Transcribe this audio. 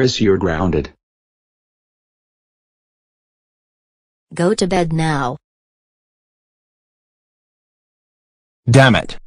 Chris, you're grounded. Go to bed now. Damn it.